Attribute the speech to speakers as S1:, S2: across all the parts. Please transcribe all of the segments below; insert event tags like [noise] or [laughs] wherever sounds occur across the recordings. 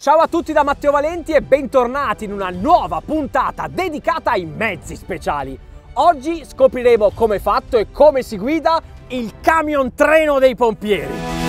S1: Ciao a tutti da Matteo Valenti e bentornati in una nuova puntata dedicata ai mezzi speciali. Oggi scopriremo come è fatto e come si guida il camion treno dei pompieri.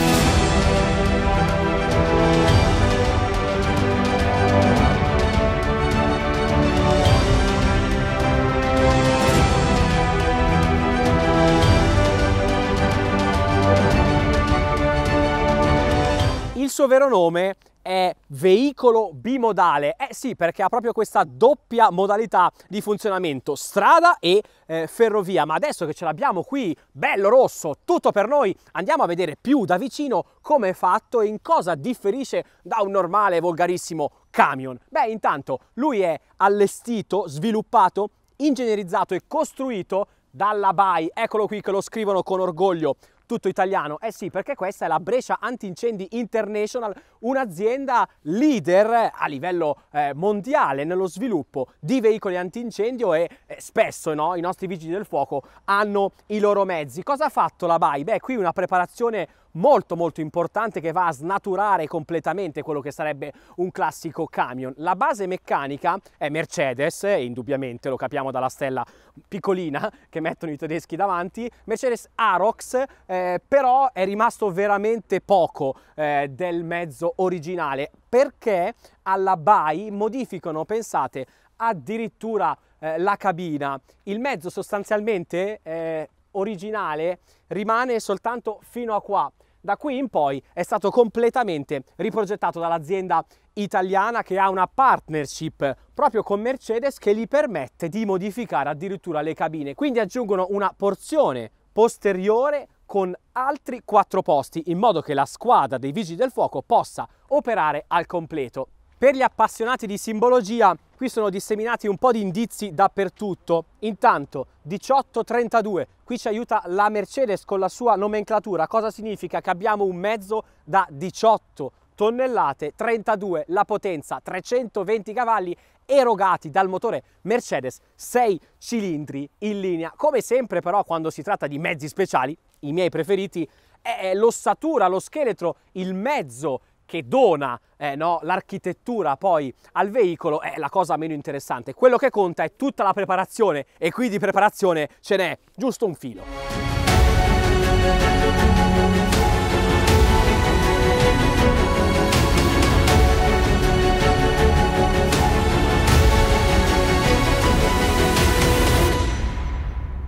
S1: Il suo vero nome è veicolo bimodale. Eh sì, perché ha proprio questa doppia modalità di funzionamento, strada e eh, ferrovia. Ma adesso che ce l'abbiamo qui, bello rosso, tutto per noi, andiamo a vedere più da vicino come è fatto e in cosa differisce da un normale, volgarissimo camion. Beh, intanto lui è allestito, sviluppato, ingegnerizzato e costruito dalla BAI. Eccolo qui che lo scrivono con orgoglio tutto italiano. Eh sì, perché questa è la Brescia Antincendi International, un'azienda leader eh, a livello eh, mondiale nello sviluppo di veicoli antincendio e eh, spesso no, i nostri vigili del fuoco hanno i loro mezzi. Cosa ha fatto la BAI? Beh, qui una preparazione molto molto importante che va a snaturare completamente quello che sarebbe un classico camion. La base meccanica è Mercedes, indubbiamente lo capiamo dalla stella piccolina che mettono i tedeschi davanti, Mercedes Arox, eh, però è rimasto veramente poco eh, del mezzo originale perché alla BAI modificano, pensate, addirittura eh, la cabina. Il mezzo sostanzialmente eh, originale rimane soltanto fino a qua. Da qui in poi è stato completamente riprogettato dall'azienda italiana che ha una partnership proprio con Mercedes che gli permette di modificare addirittura le cabine. Quindi aggiungono una porzione posteriore con altri quattro posti in modo che la squadra dei vigili del fuoco possa operare al completo. Per gli appassionati di simbologia, qui sono disseminati un po' di indizi dappertutto. Intanto, 1832, qui ci aiuta la Mercedes con la sua nomenclatura. Cosa significa? Che abbiamo un mezzo da 18 tonnellate, 32 la potenza, 320 cavalli erogati dal motore Mercedes 6 cilindri in linea. Come sempre però quando si tratta di mezzi speciali, i miei preferiti, è l'ossatura, lo scheletro, il mezzo che dona eh, no, l'architettura poi al veicolo è la cosa meno interessante. Quello che conta è tutta la preparazione e qui di preparazione ce n'è giusto un filo.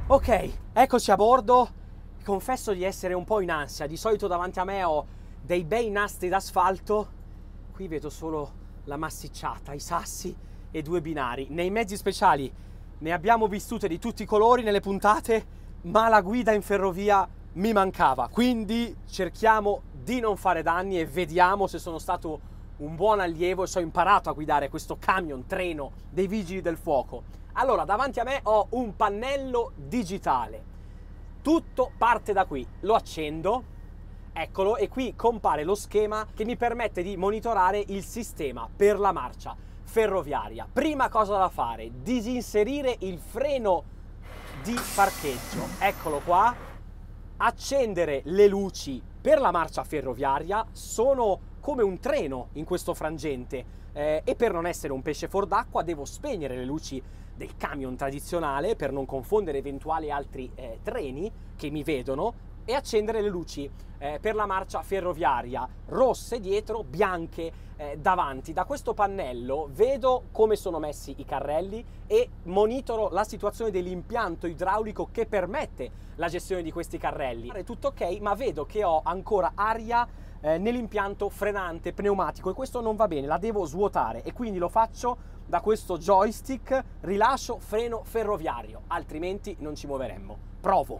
S1: Ok, eccoci a bordo. Confesso di essere un po' in ansia. Di solito davanti a me ho dei bei nastri d'asfalto. Qui vedo solo la massicciata, i sassi e due binari. Nei mezzi speciali ne abbiamo vissute di tutti i colori nelle puntate, ma la guida in ferrovia mi mancava. Quindi cerchiamo di non fare danni e vediamo se sono stato un buon allievo e se ho imparato a guidare questo camion, treno dei vigili del fuoco. Allora, davanti a me ho un pannello digitale. Tutto parte da qui. Lo accendo Eccolo e qui compare lo schema che mi permette di monitorare il sistema per la marcia ferroviaria. Prima cosa da fare, disinserire il freno di parcheggio. Eccolo qua. Accendere le luci per la marcia ferroviaria sono come un treno in questo frangente eh, e per non essere un pesce fuor d'acqua devo spegnere le luci del camion tradizionale per non confondere eventuali altri eh, treni che mi vedono e accendere le luci eh, per la marcia ferroviaria, rosse dietro, bianche eh, davanti. Da questo pannello vedo come sono messi i carrelli e monitoro la situazione dell'impianto idraulico che permette la gestione di questi carrelli. È tutto ok, ma vedo che ho ancora aria eh, nell'impianto frenante pneumatico e questo non va bene, la devo svuotare e quindi lo faccio da questo joystick rilascio freno ferroviario, altrimenti non ci muoveremmo. Provo.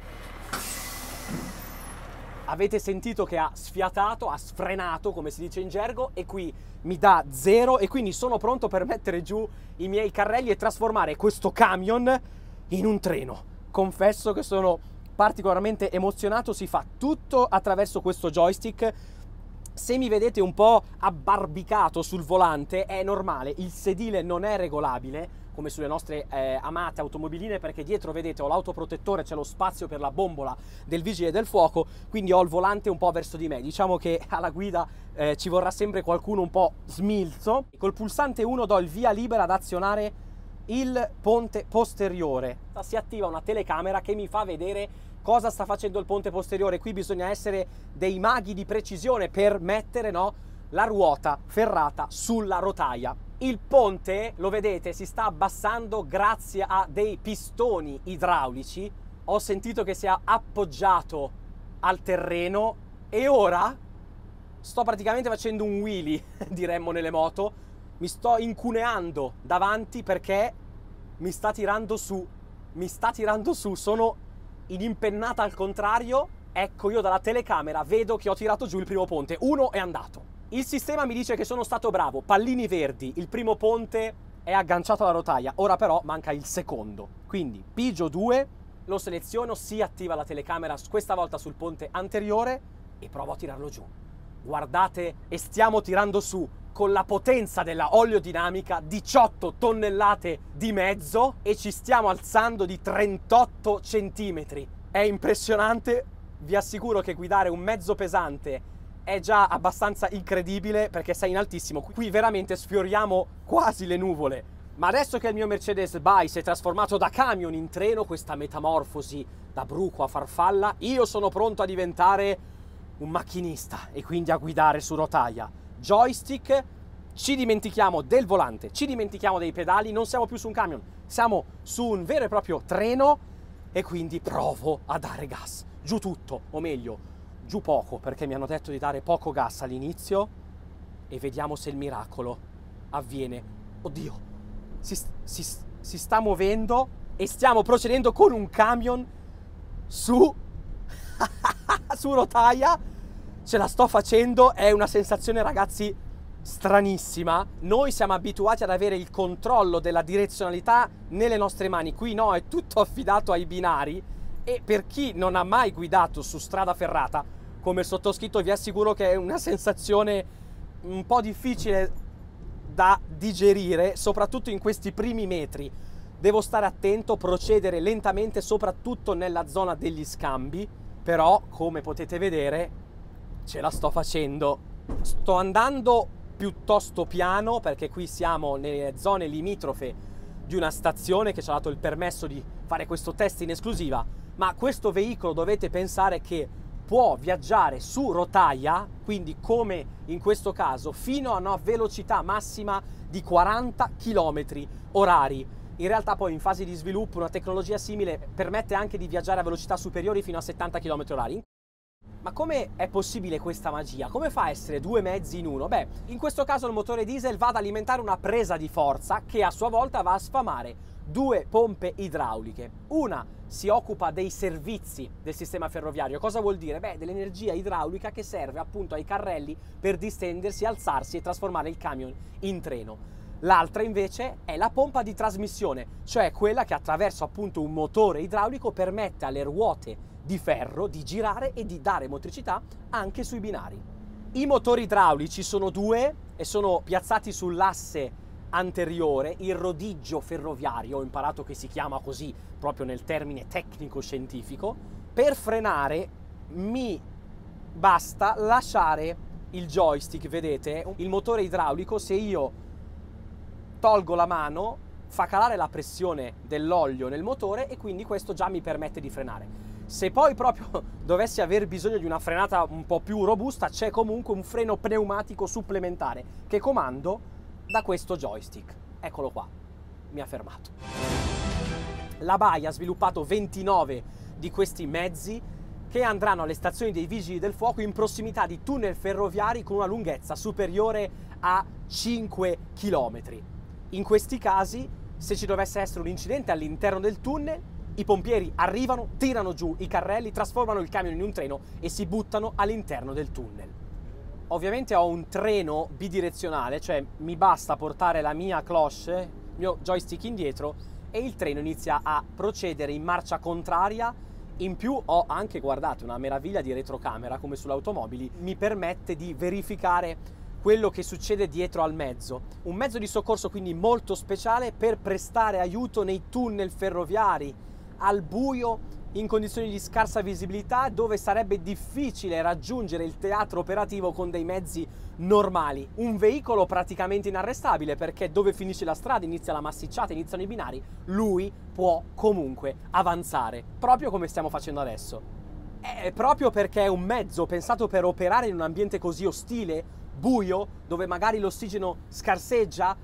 S1: Avete sentito che ha sfiatato, ha sfrenato, come si dice in gergo, e qui mi dà zero e quindi sono pronto per mettere giù i miei carrelli e trasformare questo camion in un treno. Confesso che sono particolarmente emozionato, si fa tutto attraverso questo joystick. Se mi vedete un po' abbarbicato sul volante è normale, il sedile non è regolabile, come sulle nostre eh, amate automobiline perché dietro vedete ho l'autoprotettore, c'è lo spazio per la bombola del vigile del fuoco, quindi ho il volante un po' verso di me. Diciamo che [laughs] alla guida eh, ci vorrà sempre qualcuno un po' smilzo. Col pulsante 1 do il via libera ad azionare il ponte posteriore. Si attiva una telecamera che mi fa vedere cosa sta facendo il ponte posteriore. Qui bisogna essere dei maghi di precisione per mettere no, la ruota ferrata sulla rotaia. Il ponte, lo vedete, si sta abbassando grazie a dei pistoni idraulici. Ho sentito che si è appoggiato al terreno e ora sto praticamente facendo un wheelie, [laughs] diremmo nelle moto. Mi sto incuneando davanti perché mi sta tirando su. Mi sta tirando su, sono in impennata al contrario. Ecco, io dalla telecamera vedo che ho tirato giù il primo ponte. Uno è andato. Il sistema mi dice che sono stato bravo. Pallini verdi, il primo ponte è agganciato alla rotaia, ora però manca il secondo. Quindi Pigio 2, lo seleziono, si attiva la telecamera questa volta sul ponte anteriore e provo a tirarlo giù. Guardate e stiamo tirando su con la potenza della oleodinamica 18 tonnellate di mezzo e ci stiamo alzando di 38 centimetri. È impressionante, vi assicuro che guidare un mezzo pesante è già abbastanza incredibile perché sei in altissimo. Qui veramente sfioriamo quasi le nuvole. Ma adesso che il mio Mercedes By si è trasformato da camion in treno, questa metamorfosi da bruco a farfalla, io sono pronto a diventare un macchinista e quindi a guidare su rotaia. Joystick, ci dimentichiamo del volante, ci dimentichiamo dei pedali, non siamo più su un camion, siamo su un vero e proprio treno e quindi provo a dare gas. Giù tutto, o meglio, giù poco perché mi hanno detto di dare poco gas all'inizio e vediamo se il miracolo avviene. Oddio, si, si, si sta muovendo e stiamo procedendo con un camion su, [laughs] su rotaia. Ce la sto facendo, è una sensazione ragazzi stranissima. Noi siamo abituati ad avere il controllo della direzionalità nelle nostre mani, qui no, è tutto affidato ai binari e per chi non ha mai guidato su strada ferrata come sottoscritto vi assicuro che è una sensazione un po' difficile da digerire, soprattutto in questi primi metri. Devo stare attento, procedere lentamente, soprattutto nella zona degli scambi, però come potete vedere ce la sto facendo. Sto andando piuttosto piano perché qui siamo nelle zone limitrofe di una stazione che ci ha dato il permesso di fare questo test in esclusiva, ma questo veicolo dovete pensare che può viaggiare su rotaia, quindi come in questo caso, fino a una velocità massima di 40 km orari. In realtà poi in fase di sviluppo una tecnologia simile permette anche di viaggiare a velocità superiori fino a 70 km orari. Ma come è possibile questa magia? Come fa a essere due mezzi in uno? Beh, in questo caso il motore diesel va ad alimentare una presa di forza che a sua volta va a sfamare due pompe idrauliche. Una si occupa dei servizi del sistema ferroviario. Cosa vuol dire? Beh, dell'energia idraulica che serve appunto ai carrelli per distendersi, alzarsi e trasformare il camion in treno. L'altra invece è la pompa di trasmissione, cioè quella che attraverso appunto un motore idraulico permette alle ruote di ferro di girare e di dare motricità anche sui binari. I motori idraulici sono due e sono piazzati sull'asse anteriore il rodiggio ferroviario, ho imparato che si chiama così proprio nel termine tecnico-scientifico, per frenare mi basta lasciare il joystick, vedete, il motore idraulico se io tolgo la mano fa calare la pressione dell'olio nel motore e quindi questo già mi permette di frenare. Se poi proprio [laughs] dovessi aver bisogno di una frenata un po' più robusta, c'è comunque un freno pneumatico supplementare che comando da questo joystick. Eccolo qua, mi ha fermato. La BAI ha sviluppato 29 di questi mezzi che andranno alle stazioni dei vigili del fuoco in prossimità di tunnel ferroviari con una lunghezza superiore a 5 km. In questi casi, se ci dovesse essere un incidente all'interno del tunnel, i pompieri arrivano, tirano giù i carrelli, trasformano il camion in un treno e si buttano all'interno del tunnel. Ovviamente ho un treno bidirezionale, cioè mi basta portare la mia cloche, il mio joystick indietro e il treno inizia a procedere in marcia contraria. In più ho anche, guardate, una meraviglia di retrocamera come sulle automobili, mi permette di verificare quello che succede dietro al mezzo. Un mezzo di soccorso quindi molto speciale per prestare aiuto nei tunnel ferroviari, al buio in condizioni di scarsa visibilità dove sarebbe difficile raggiungere il teatro operativo con dei mezzi normali. Un veicolo praticamente inarrestabile perché dove finisce la strada inizia la massicciata, iniziano i binari, lui può comunque avanzare, proprio come stiamo facendo adesso. È eh, proprio perché è un mezzo pensato per operare in un ambiente così ostile, buio, dove magari l'ossigeno scarseggia,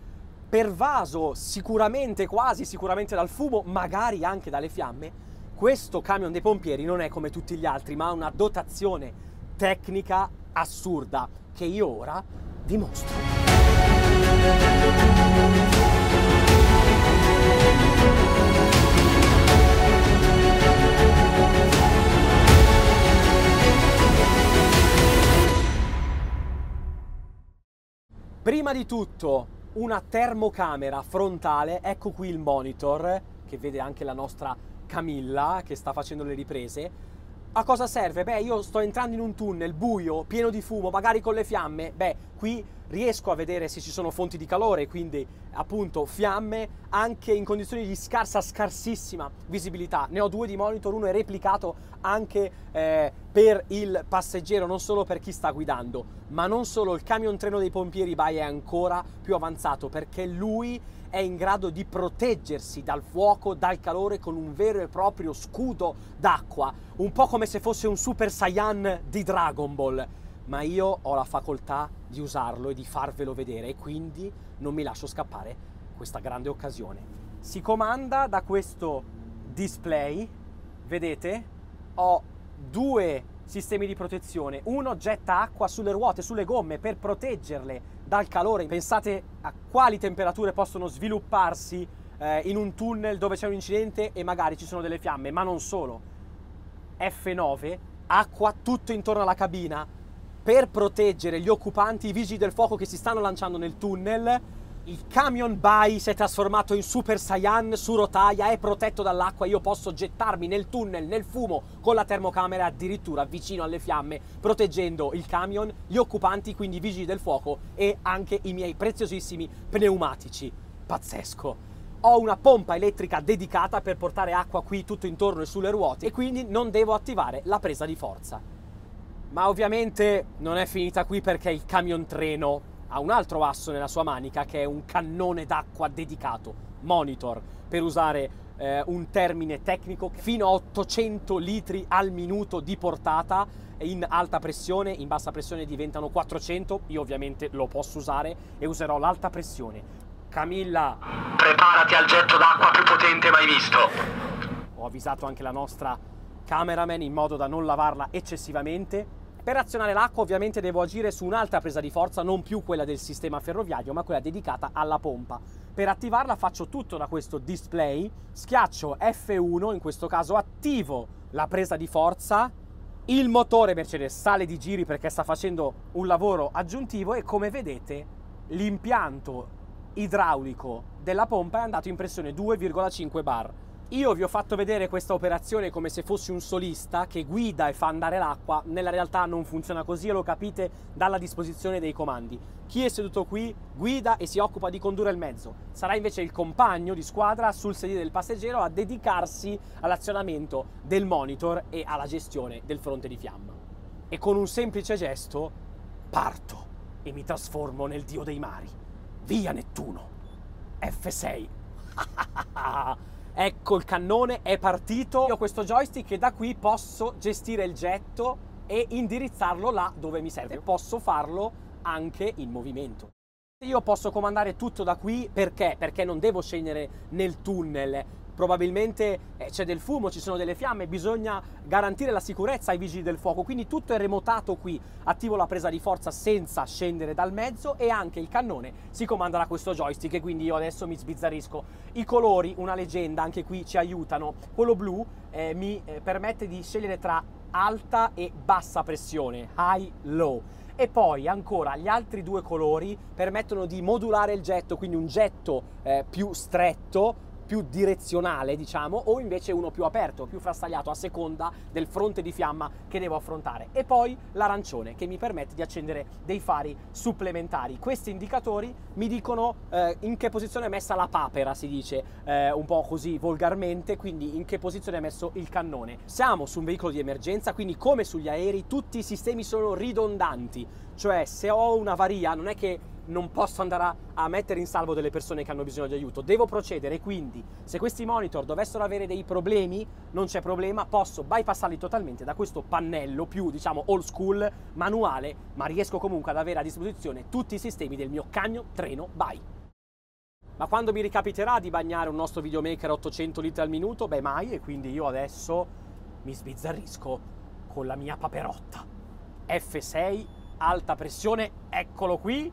S1: pervaso sicuramente, quasi sicuramente dal fumo, magari anche dalle fiamme, questo camion dei pompieri non è come tutti gli altri, ma ha una dotazione tecnica assurda che io ora vi mostro. Prima di tutto una termocamera frontale, ecco qui il monitor che vede anche la nostra Camilla che sta facendo le riprese. A cosa serve? Beh, io sto entrando in un tunnel buio, pieno di fumo, magari con le fiamme. Beh, qui riesco a vedere se ci sono fonti di calore, quindi appunto fiamme, anche in condizioni di scarsa, scarsissima visibilità. Ne ho due di monitor, uno è replicato anche eh, per il passeggero, non solo per chi sta guidando, ma non solo, il camion treno dei pompieri by è ancora più avanzato perché lui è in grado di proteggersi dal fuoco, dal calore con un vero e proprio scudo d'acqua, un po' come se fosse un Super Saiyan di Dragon Ball. Ma io ho la facoltà di usarlo e di farvelo vedere e quindi non mi lascio scappare questa grande occasione. Si comanda da questo display, vedete, ho due sistemi di protezione. Uno getta acqua sulle ruote, sulle gomme per proteggerle dal calore. Pensate a quali temperature possono svilupparsi eh, in un tunnel dove c'è un incidente e magari ci sono delle fiamme, ma non solo. F9, acqua tutto intorno alla cabina per proteggere gli occupanti, i vigili del fuoco che si stanno lanciando nel tunnel il camion by si è trasformato in Super Saiyan su rotaia, è protetto dall'acqua, io posso gettarmi nel tunnel, nel fumo, con la termocamera addirittura vicino alle fiamme, proteggendo il camion, gli occupanti, quindi i vigili del fuoco e anche i miei preziosissimi pneumatici. Pazzesco! ho una pompa elettrica dedicata per portare acqua qui tutto intorno e sulle ruote e quindi non devo attivare la presa di forza. Ma ovviamente non è finita qui perché il camion treno ha un altro asso nella sua manica che è un cannone d'acqua dedicato, monitor, per usare eh, un termine tecnico, fino a 800 litri al minuto di portata in alta pressione, in bassa pressione diventano 400, io ovviamente lo posso usare e userò l'alta pressione. Camilla! Preparati al getto d'acqua più potente mai visto! Ho avvisato anche la nostra cameraman in modo da non lavarla eccessivamente per azionare l'acqua ovviamente devo agire su un'altra presa di forza, non più quella del sistema ferroviario, ma quella dedicata alla pompa. Per attivarla faccio tutto da questo display, schiaccio F1, in questo caso attivo la presa di forza, il motore Mercedes sale di giri perché sta facendo un lavoro aggiuntivo e come vedete l'impianto idraulico della pompa è andato in pressione 2,5 bar. Io vi ho fatto vedere questa operazione come se fossi un solista che guida e fa andare l'acqua, nella realtà non funziona così e lo capite dalla disposizione dei comandi. Chi è seduto qui guida e si occupa di condurre il mezzo, sarà invece il compagno di squadra sul sedile del passeggero a dedicarsi all'azionamento del monitor e alla gestione del fronte di fiamma. E con un semplice gesto parto e mi trasformo nel dio dei mari. Via Nettuno! F6! [laughs] Ecco il cannone è partito. Io ho questo joystick e da qui posso gestire il getto e indirizzarlo là dove mi serve. Posso farlo anche in movimento. Io posso comandare tutto da qui perché? Perché non devo scendere nel tunnel, probabilmente eh, c'è del fumo, ci sono delle fiamme, bisogna garantire la sicurezza ai vigili del fuoco, quindi tutto è remotato qui, attivo la presa di forza senza scendere dal mezzo e anche il cannone si comanda da questo joystick e quindi io adesso mi sbizzarrisco. I colori, una leggenda, anche qui ci aiutano, quello blu eh, mi eh, permette di scegliere tra alta e bassa pressione, high low. E poi ancora gli altri due colori permettono di modulare il getto, quindi un getto eh, più stretto più direzionale, diciamo, o invece uno più aperto, più frastagliato a seconda del fronte di fiamma che devo affrontare. E poi l'arancione che mi permette di accendere dei fari supplementari. Questi indicatori mi dicono eh, in che posizione è messa la papera, si dice eh, un po' così volgarmente, quindi in che posizione è messo il cannone. Siamo su un veicolo di emergenza, quindi come sugli aerei tutti i sistemi sono ridondanti, cioè se ho una varia non è che non posso andare a, a, mettere in salvo delle persone che hanno bisogno di aiuto, devo procedere, quindi se questi monitor dovessero avere dei problemi, non c'è problema, posso bypassarli totalmente da questo pannello più diciamo old school, manuale, ma riesco comunque ad avere a disposizione tutti i sistemi del mio cagno treno bike. Ma quando mi ricapiterà di bagnare un nostro videomaker 800 litri al minuto? Beh mai, e quindi io adesso mi sbizzarrisco con la mia paperotta. F6, alta pressione, eccolo qui,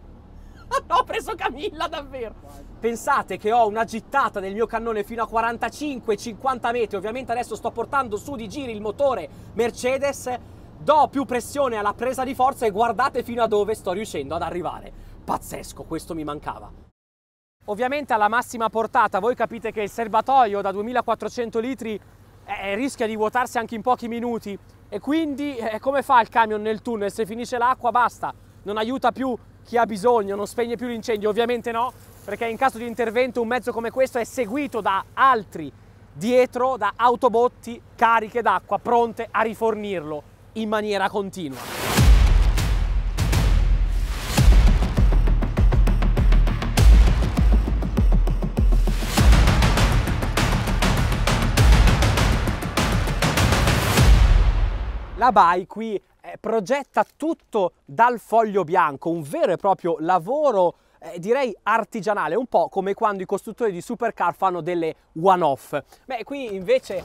S1: [laughs] no, ho preso Camilla davvero. Pensate che ho una gittata del mio cannone fino a 45-50 metri. Ovviamente adesso sto portando su di giri il motore Mercedes. Do più pressione alla presa di forza e guardate fino a dove sto riuscendo ad arrivare. Pazzesco, questo mi mancava. Ovviamente alla massima portata, voi capite che il serbatoio da 2400 litri eh, rischia di vuotarsi anche in pochi minuti e quindi eh, come fa il camion nel tunnel? Se finisce l'acqua basta, non aiuta più chi ha bisogno, non spegne più l'incendio, ovviamente no, perché in caso di intervento un mezzo come questo è seguito da altri dietro, da autobotti cariche d'acqua pronte a rifornirlo in maniera continua. La BAI qui progetta tutto dal foglio bianco, un vero e proprio lavoro eh, direi artigianale, un po' come quando i costruttori di supercar fanno delle one-off. Beh, qui invece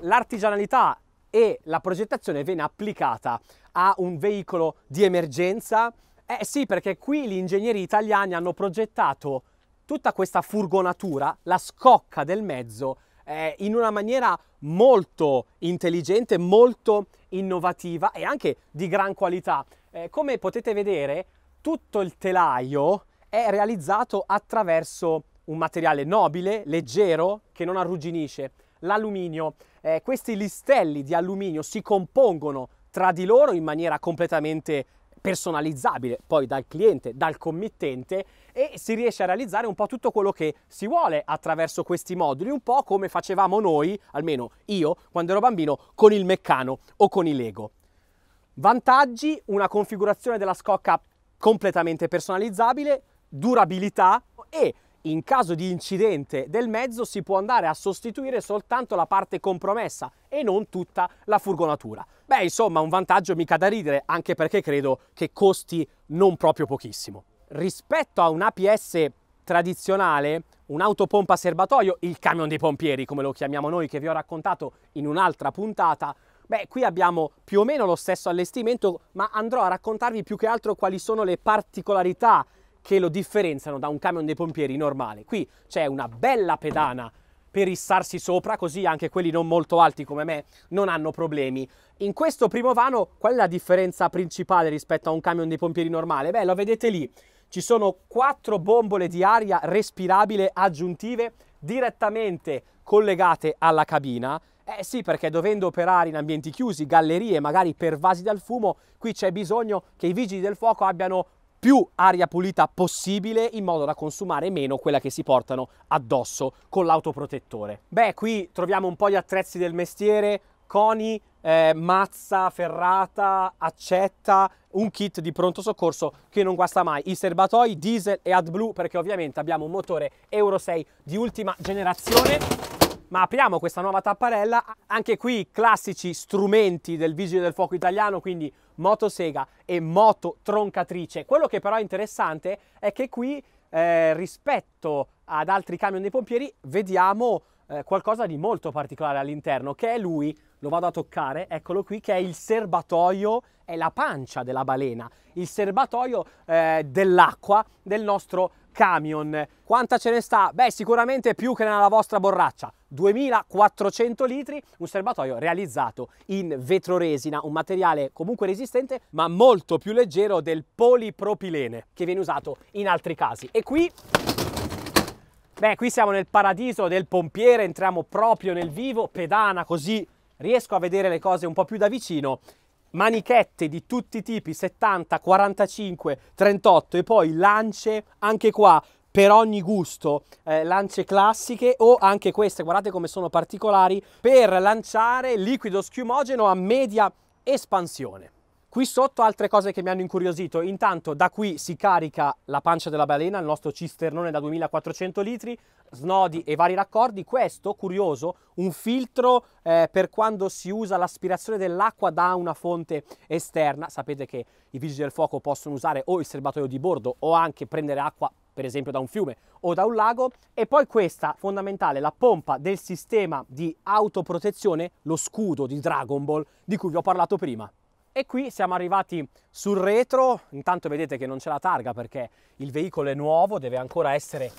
S1: l'artigianalità e la progettazione viene applicata a un veicolo di emergenza. Eh sì, perché qui gli ingegneri italiani hanno progettato tutta questa furgonatura, la scocca del mezzo, eh, in una maniera molto intelligente, molto innovativa e anche di gran qualità. Eh, come potete vedere, tutto il telaio è realizzato attraverso un materiale nobile, leggero, che non arrugginisce, l'alluminio. Eh, questi listelli di alluminio si compongono tra di loro in maniera completamente personalizzabile poi dal cliente, dal committente e si riesce a realizzare un po' tutto quello che si vuole attraverso questi moduli, un po' come facevamo noi, almeno io, quando ero bambino, con il meccano o con i Lego. Vantaggi, una configurazione della scocca completamente personalizzabile, durabilità e in caso di incidente del mezzo si può andare a sostituire soltanto la parte compromessa e non tutta la furgonatura. Beh, insomma, un vantaggio mica da ridere, anche perché credo che costi non proprio pochissimo. Rispetto a un APS tradizionale, un'autopompa serbatoio, il camion dei pompieri, come lo chiamiamo noi, che vi ho raccontato in un'altra puntata, Beh, qui abbiamo più o meno lo stesso allestimento, ma andrò a raccontarvi più che altro quali sono le particolarità che lo differenziano da un camion dei pompieri normale. Qui c'è una bella pedana per rissarsi sopra, così anche quelli non molto alti come me non hanno problemi. In questo primo vano, qual è la differenza principale rispetto a un camion dei pompieri normale? Beh, lo vedete lì. Ci sono quattro bombole di aria respirabile aggiuntive direttamente collegate alla cabina. Eh sì, perché dovendo operare in ambienti chiusi, gallerie magari pervasi dal fumo, qui c'è bisogno che i vigili del fuoco abbiano più aria pulita possibile in modo da consumare meno quella che si portano addosso con l'autoprotettore. Beh, qui troviamo un po' gli attrezzi del mestiere, coni, eh, mazza, ferrata, accetta, un kit di pronto soccorso che non guasta mai, i serbatoi diesel e AdBlue perché ovviamente abbiamo un motore Euro 6 di ultima generazione ma apriamo questa nuova tapparella anche qui classici strumenti del vigile del fuoco italiano quindi motosega e moto troncatrice. Quello che però è interessante è che qui eh, rispetto ad altri camion dei pompieri vediamo eh, qualcosa di molto particolare all'interno che è lui, lo vado a toccare, eccolo qui che è il serbatoio, è la pancia della balena, il serbatoio eh, dell'acqua del nostro camion. Quanta ce ne sta? Beh, sicuramente più che nella vostra borraccia. 2400 litri, un serbatoio realizzato in vetroresina, un materiale comunque resistente ma molto più leggero del polipropilene che viene usato in altri casi. E qui Beh, qui siamo nel paradiso del pompiere, entriamo proprio nel vivo, pedana così riesco a vedere le cose un po' più da vicino manichette di tutti i tipi 70, 45, 38 e poi lance anche qua per ogni gusto eh, lance classiche o anche queste guardate come sono particolari per lanciare liquido schiumogeno a media espansione Qui sotto altre cose che mi hanno incuriosito, intanto da qui si carica la pancia della balena, il nostro cisternone da 2400 litri, snodi e vari raccordi, questo curioso, un filtro eh, per quando si usa l'aspirazione dell'acqua da una fonte esterna, sapete che i vigili del fuoco possono usare o il serbatoio di bordo o anche prendere acqua per esempio da un fiume o da un lago e poi questa fondamentale la pompa del sistema di autoprotezione, lo scudo di Dragon Ball di cui vi ho parlato prima. E qui siamo arrivati sul retro, intanto vedete che non c'è la targa perché il veicolo è nuovo, deve ancora essere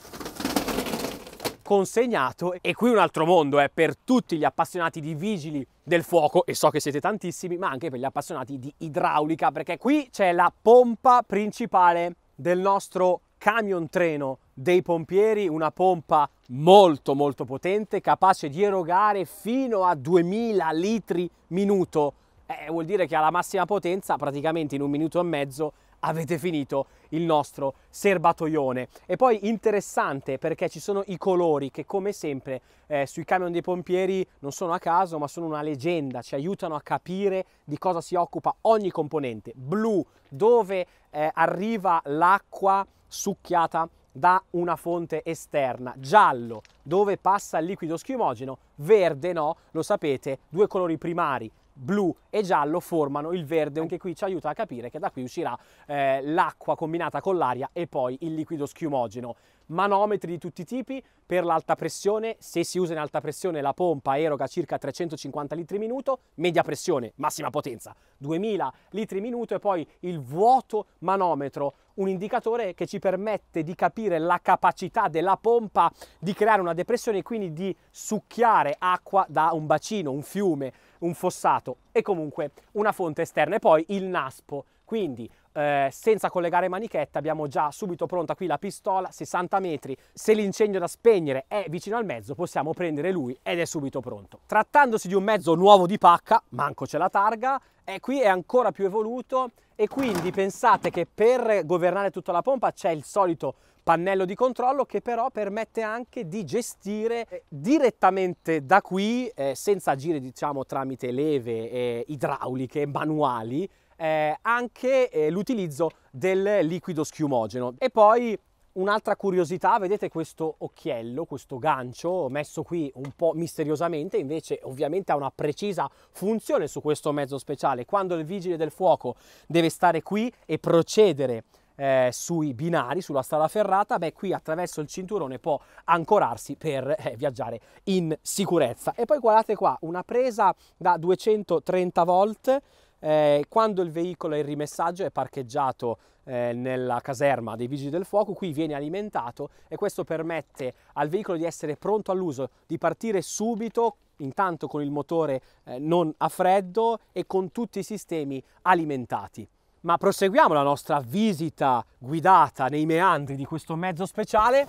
S1: consegnato e qui un altro mondo è eh, per tutti gli appassionati di vigili del fuoco e so che siete tantissimi, ma anche per gli appassionati di idraulica perché qui c'è la pompa principale del nostro camion treno dei pompieri, una pompa molto molto potente, capace di erogare fino a 2000 litri minuto eh, vuol dire che alla massima potenza praticamente in un minuto e mezzo avete finito il nostro serbatoione. E poi interessante perché ci sono i colori che come sempre eh, sui camion dei pompieri non sono a caso ma sono una leggenda, ci aiutano a capire di cosa si occupa ogni componente. Blu dove eh, arriva l'acqua succhiata da una fonte esterna, giallo dove passa il liquido schiumogeno verde no, lo sapete, due colori primari, blu e giallo formano il verde, anche qui ci aiuta a capire che da qui uscirà eh, l'acqua combinata con l'aria e poi il liquido schiumogeno. Manometri di tutti i tipi, per l'alta pressione, se si usa in alta pressione la pompa eroga circa 350 litri minuto, media pressione, massima potenza, 2000 litri minuto e poi il vuoto manometro, un indicatore che ci permette di capire la capacità della pompa di creare una depressione e quindi di succhiare acqua da un bacino, un fiume, un fossato e comunque una fonte esterna e poi il naspo. Quindi eh, senza collegare manichetta abbiamo già subito pronta qui la pistola, 60 metri, se l'incendio da spegnere spegnere è vicino al mezzo, possiamo prendere lui ed è subito pronto. Trattandosi di un mezzo nuovo di pacca, manco c'è la targa, è qui è ancora più evoluto e quindi pensate che per governare tutta la pompa c'è il solito pannello di controllo che però permette anche di gestire eh, direttamente da qui eh, senza agire diciamo tramite leve eh, idrauliche manuali eh, anche eh, l'utilizzo del liquido schiumogeno e poi Un'altra curiosità, vedete questo occhiello, questo gancio messo qui un po' misteriosamente, invece ovviamente ha una precisa funzione su questo mezzo speciale. Quando il vigile del fuoco deve stare qui e procedere eh, sui binari, sulla strada ferrata, beh qui attraverso il cinturone può ancorarsi per eh, viaggiare in sicurezza. E poi guardate qua, una presa da 230 volt, eh, quando il veicolo è in rimessaggio è parcheggiato eh, nella caserma dei vigili del fuoco, qui viene alimentato e questo permette al veicolo di essere pronto all'uso, di partire subito intanto con il motore eh, non a freddo e con tutti i sistemi alimentati. Ma proseguiamo la nostra visita guidata nei meandri di questo mezzo speciale.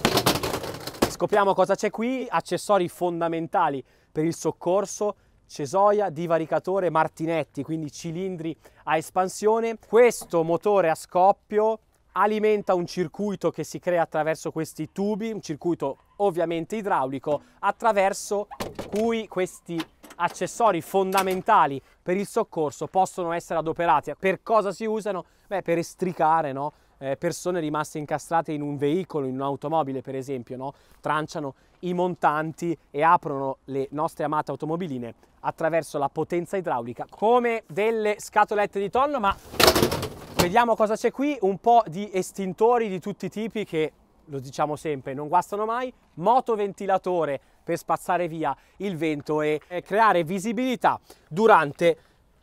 S1: Scopriamo cosa c'è qui, accessori fondamentali per il soccorso, Cesoia divaricatore Martinetti, quindi cilindri a espansione. Questo motore a scoppio alimenta un circuito che si crea attraverso questi tubi, un circuito ovviamente idraulico, attraverso cui questi accessori fondamentali per il soccorso possono essere adoperati. Per cosa si usano? Beh, per estricare, no? Eh, persone rimaste incastrate in un veicolo, in un'automobile per esempio, no? tranciano i montanti e aprono le nostre amate automobiline attraverso la potenza idraulica come delle scatolette di tonno ma vediamo cosa c'è qui un po' di estintori di tutti i tipi che lo diciamo sempre non guastano mai moto ventilatore per spazzare via il vento e creare visibilità durante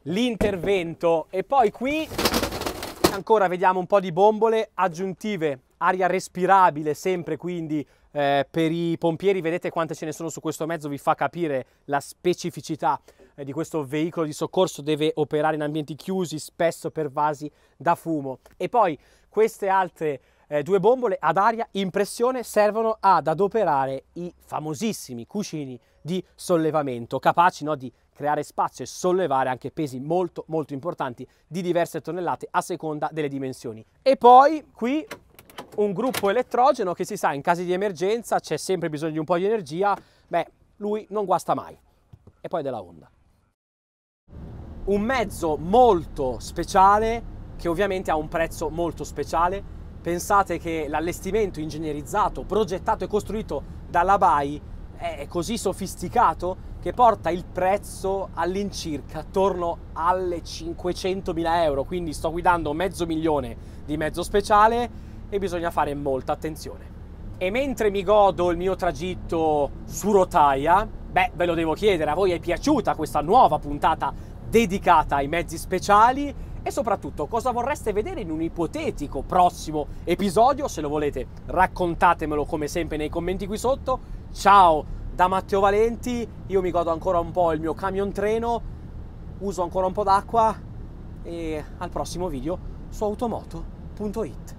S1: l'intervento e poi qui ancora vediamo un po' di bombole aggiuntive aria respirabile sempre quindi eh, per i pompieri vedete quante ce ne sono su questo mezzo, vi fa capire la specificità eh, di questo veicolo di soccorso, deve operare in ambienti chiusi, spesso pervasi da fumo. E poi queste altre eh, due bombole ad aria in pressione servono ad adoperare i famosissimi cuscini di sollevamento, capaci no, di creare spazio e sollevare anche pesi molto molto importanti di diverse tonnellate a seconda delle dimensioni. E poi qui un gruppo elettrogeno che si sa in caso di emergenza c'è sempre bisogno di un po' di energia, beh, lui non guasta mai. E poi della Honda. Un mezzo molto speciale che ovviamente ha un prezzo molto speciale. Pensate che l'allestimento ingegnerizzato, progettato e costruito dalla BAI è così sofisticato che porta il prezzo all'incirca attorno alle 500.000 euro, quindi sto guidando mezzo milione di mezzo speciale e bisogna fare molta attenzione. E mentre mi godo il mio tragitto su rotaia, beh, ve lo devo chiedere, a voi è piaciuta questa nuova puntata dedicata ai mezzi speciali? E soprattutto, cosa vorreste vedere in un ipotetico prossimo episodio? Se lo volete, raccontatemelo come sempre nei commenti qui sotto. Ciao da Matteo Valenti, io mi godo ancora un po' il mio camion treno, uso ancora un po' d'acqua e al prossimo video su automoto.it.